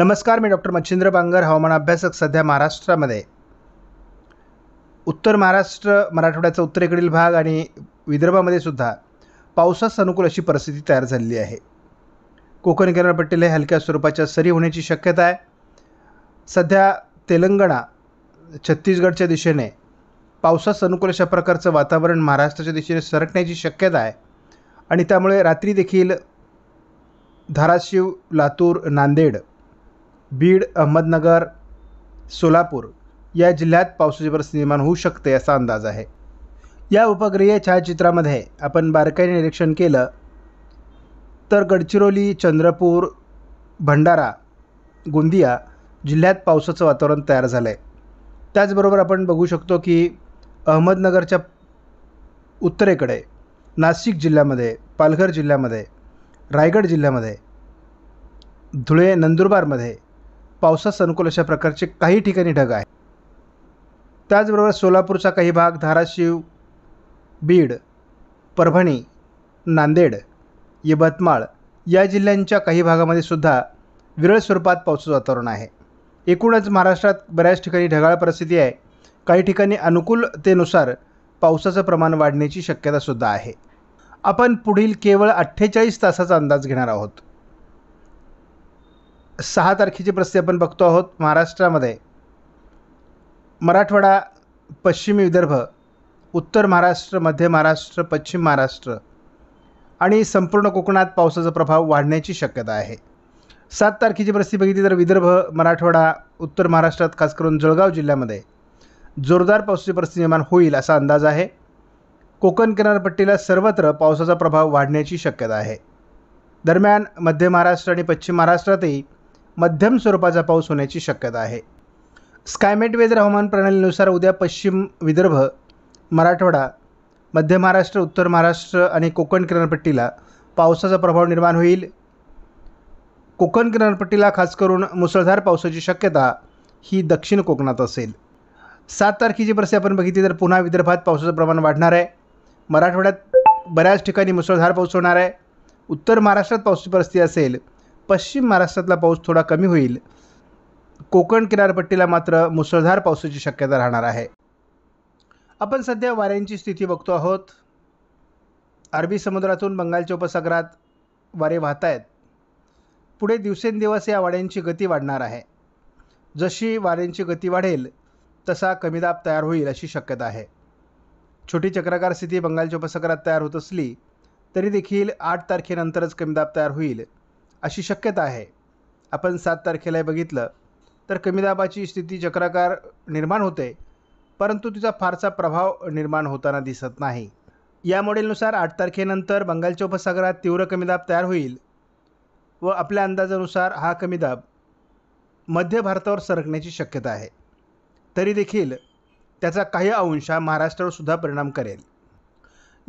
नमस्कार मी डॉक्टर मच्छिंद्र बांगर हवामान अभ्यासक सध्या महाराष्ट्रामध्ये उत्तर महाराष्ट्र मराठवाड्याचा उत्तरेकडील भाग आणि विदर्भामध्ये सुद्धा पावसास अनुकूल अशी परिस्थिती तयार झालेली आहे कोकण किनारपट्टीला हलक्या स्वरूपाच्या सरी होण्याची शक्यता आहे सध्या तेलंगणा छत्तीसगडच्या दिशेने पावसास अनुकूल अशा प्रकारचं वातावरण महाराष्ट्राच्या दिशेने सरकण्याची शक्यता आहे आणि त्यामुळे रात्री देखील धाराशिव लातूर नांदेड बीड अहमदनगर सोलापूर या जिल्ह्यात पावसाची परिस्थिती निर्माण होऊ शकते असा अंदाज आहे या उपग्रहीय छायाचित्रामध्ये आपण बारकाईने निरीक्षण केलं तर गडचिरोली चंद्रपूर भंडारा गोंदिया जिल्ह्यात पावसाचं वातावरण तयार झालं आहे त्याचबरोबर आपण बघू शकतो की अहमदनगरच्या उत्तरेकडे नाशिक जिल्ह्यामध्ये पालघर जिल्ह्यामध्ये रायगड जिल्ह्यामध्ये धुळे नंदुरबारमध्ये पावसास अनुकूल अशा प्रकारचे काही ठिकाणी ढग आहे त्याचबरोबर सोलापूरचा काही भाग धाराशिव बीड परभणी नांदेड यवतमाळ या जिल्ह्यांच्या काही भागामध्ये सुद्धा विरळ स्वरूपात पावसाचं वातावरण आहे एकूणच महाराष्ट्रात बऱ्याच ठिकाणी ढगाळ परिस्थिती आहे काही ठिकाणी अनुकूलतेनुसार पावसाचं प्रमाण वाढण्याची शक्यतासुद्धा आहे आपण पुढील केवळ अठ्ठेचाळीस तासाचा अंदाज घेणार आहोत सहा तारखेची प्रस्ती आपण बघतो आहोत महाराष्ट्रामध्ये मराठवाडा पश्चिमी विदर्भ उत्तर महाराष्ट्र मध्य महाराष्ट्र पश्चिम महाराष्ट्र आणि संपूर्ण कोकणात पावसाचा प्रभाव वाढण्याची शक्यता आहे सात तारखेची प्रस्ती बघितली तर विदर्भ मराठवाडा उत्तर महाराष्ट्रात खास करून जळगाव जिल्ह्यामध्ये जोरदार पावसाची परिस्थिती निर्माण होईल असा अंदाज आहे कोकण किनारपट्टीला सर्वत्र पावसाचा प्रभाव वाढण्याची शक्यता आहे दरम्यान मध्य महाराष्ट्र आणि पश्चिम महाराष्ट्रातही मध्यम स्वरूपाचा पाऊस होण्याची शक्यता आहे स्कायमेट वेदर हवामान प्रणालीनुसार उद्या पश्चिम विदर्भ मराठवाडा मध्य महाराष्ट्र उत्तर महाराष्ट्र आणि कोकण किनारपट्टीला पावसाचा प्रभाव निर्माण होईल कोकण किनारपट्टीला खास करून मुसळधार पावसाची शक्यता ही दक्षिण कोकणात असेल सात तारखेची परिस्थिती आपण बघितली तर पुन्हा विदर्भात पावसाचं प्रमाण वाढणार आहे मराठवाड्यात बऱ्याच ठिकाणी मुसळधार पाऊस होणार आहे उत्तर महाराष्ट्रात पावसाची परिस्थिती असेल पश्चिम महाराष्ट्रातला पाऊस थोडा कमी होईल कोकण किनारपट्टीला मात्र मुसळधार पावसाची शक्यता राहणार आहे आपण सध्या वाऱ्यांची स्थिती बघतो आहोत अरबी समुद्रातून बंगालच्या उपसागरात वारे वाहत आहेत पुढे दिवसेंदिवस या वाऱ्यांची गती वाढणार आहे जशी वाऱ्यांची गती वाढेल तसा कमी दाब तयार होईल अशी शक्यता आहे छोटी चक्राकार स्थिती बंगालच्या उपसागरात तयार होत असली तरी देखील आठ तारखेनंतरच कमी दाब तयार होईल अशी शक्यता आहे आपण सात तारखेला बघितलं तर कमी दाबाची स्थिती चक्राकार निर्माण होते परंतु तिचा फारसा प्रभाव निर्माण होताना दिसत नाही या मॉडेलनुसार आठ तारखेनंतर बंगालच्या उपसागरात तीव्र कमीदाब तयार होईल व आपल्या अंदाजानुसार हा कमीदाब मध्य भारतावर सरकण्याची शक्यता आहे तरी देखील त्याचा काही अंश हा महाराष्ट्रावर सुद्धा परिणाम करेल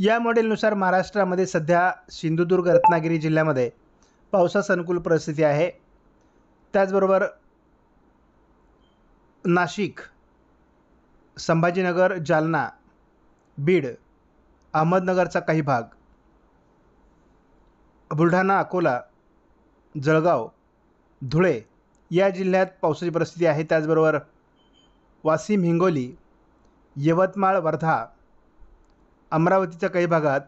या मॉडेलनुसार महाराष्ट्रामध्ये सध्या सिंधुदुर्ग रत्नागिरी जिल्ह्यामध्ये पावसास अनुकूल परिस्थिती आहे त्याचबरोबर नाशिक संभाजीनगर जालना बीड अहमदनगरचा काही भाग बुलढाणा अकोला जळगाव धुळे या जिल्ह्यात पावसाची परिस्थिती आहे त्याचबरोबर वाशिम हिंगोली यवतमाळ वर्धा अमरावतीच्या काही भागात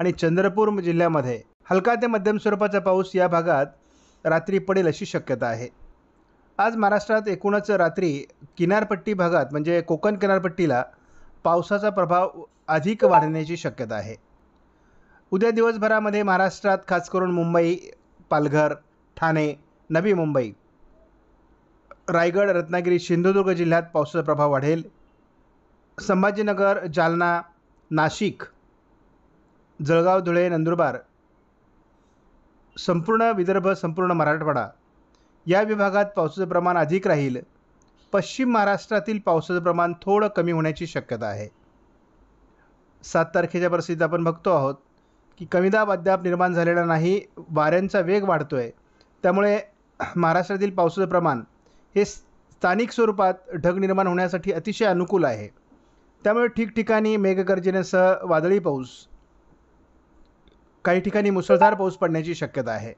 आणि चंद्रपूर जिल्ह्यामध्ये हलका ते मध्यम स्वरूपाचा पाऊस या भागात रात्री पडेल अशी शक्यता आहे आज महाराष्ट्रात एकूणच रात्री किनारपट्टी भागात म्हणजे कोकण किनारपट्टीला पावसाचा प्रभाव अधिक वाढण्याची शक्यता आहे उद्या दिवसभरामध्ये महाराष्ट्रात खास करून मुंबई पालघर ठाणे नवी मुंबई रायगड रत्नागिरी सिंधुदुर्ग जिल्ह्यात पावसाचा प्रभाव वाढेल संभाजीनगर जालना नाशिक जळगाव धुळे नंदुरबार संपूर्ण विदर्भ संपूर्ण मराठवाडा या विभागात पावसाचं प्रमाण अधिक राहील पश्चिम महाराष्ट्रातील पावसाचं प्रमाण थोडं कमी होण्याची शक्यता आहे सात तारखेच्या परिस्थितीत आपण बघतो आहोत की कमी दाब अद्याप निर्माण झालेला नाही वाऱ्यांचा वेग वाढतो आहे त्यामुळे महाराष्ट्रातील पावसाचं प्रमाण हे स्थानिक स्वरूपात ढग निर्माण होण्यासाठी अतिशय अनुकूल आहे त्यामुळे ठिकठिकाणी मेघगर्जनेसह वादळी पाऊस काही ठिकाणी मुसळधार पाऊस पडण्याची शक्यता आहे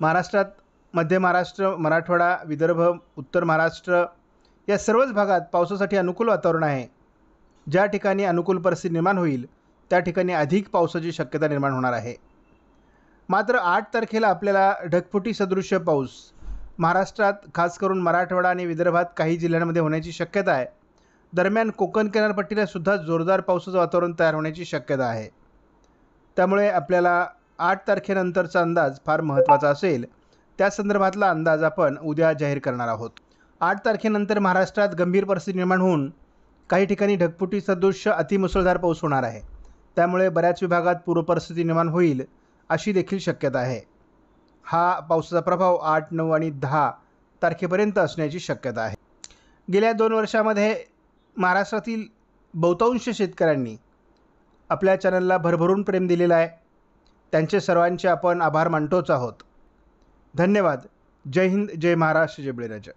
महाराष्ट्रात मध्य महाराष्ट्र मराठवाडा विदर्भ उत्तर महाराष्ट्र या सर्वच भागात पावसासाठी अनुकूल वातावरण आहे ज्या ठिकाणी अनुकूल परिस्थिती निर्माण होईल त्या ठिकाणी अधिक पावसाची शक्यता निर्माण होणार आहे मात्र आठ तारखेला आपल्याला ढगफुटी सदृश्य पाऊस महाराष्ट्रात खास करून मराठवाडा आणि विदर्भात काही जिल्ह्यांमध्ये होण्याची शक्यता आहे दरम्यान कोकण किनारपट्टीला सुद्धा जोरदार पावसाचं वातावरण तयार होण्याची शक्यता आहे त्यामुळे आपल्याला आठ तारखेनंतरचा अंदाज फार महत्त्वाचा असेल त्या संदर्भातला अंदाज आपण उद्या जाहीर करणार आहोत आठ तारखेनंतर महाराष्ट्रात गंभीर परिस्थिती निर्माण होऊन काही ठिकाणी ढगपुटी सदृश्य अतिमुसळधार पाऊस होणार आहे त्यामुळे बऱ्याच विभागात पूरपरिस्थिती निर्माण होईल अशी देखील शक्यता आहे हा पावसाचा प्रभाव आठ नऊ आणि दहा तारखेपर्यंत असण्याची शक्यता आहे गेल्या दोन वर्षामध्ये महाराष्ट्रातील बहुतांश शेतकऱ्यांनी आपल्या चॅनलला भरभरून प्रेम दिलेलं आहे त्यांचे सर्वांचे आपण आभार मानतोच आहोत धन्यवाद जय हिंद जय महाराष्ट्र जय बळीराजा